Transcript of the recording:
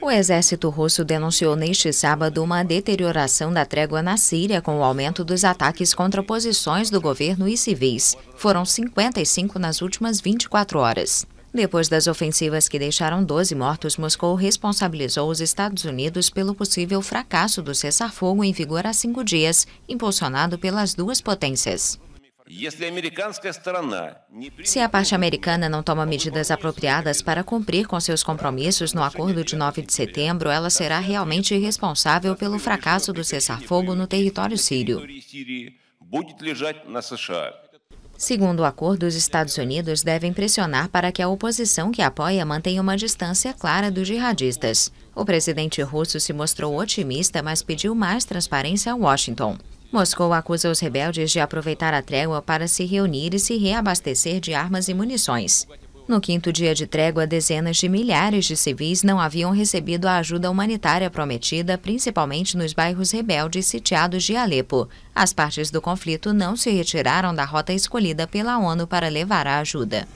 O exército russo denunciou neste sábado uma deterioração da trégua na Síria com o aumento dos ataques contra posições do governo e civis. Foram 55 nas últimas 24 horas. Depois das ofensivas que deixaram 12 mortos, Moscou responsabilizou os Estados Unidos pelo possível fracasso do cessar-fogo em vigor há cinco dias, impulsionado pelas duas potências. Se a parte americana não toma medidas apropriadas para cumprir com seus compromissos no acordo de 9 de setembro, ela será realmente responsável pelo fracasso do cessar-fogo no território sírio. Segundo o acordo, os Estados Unidos devem pressionar para que a oposição que apoia mantenha uma distância clara dos jihadistas. O presidente russo se mostrou otimista, mas pediu mais transparência a Washington. Moscou acusa os rebeldes de aproveitar a trégua para se reunir e se reabastecer de armas e munições. No quinto dia de trégua, dezenas de milhares de civis não haviam recebido a ajuda humanitária prometida, principalmente nos bairros rebeldes sitiados de Alepo. As partes do conflito não se retiraram da rota escolhida pela ONU para levar a ajuda.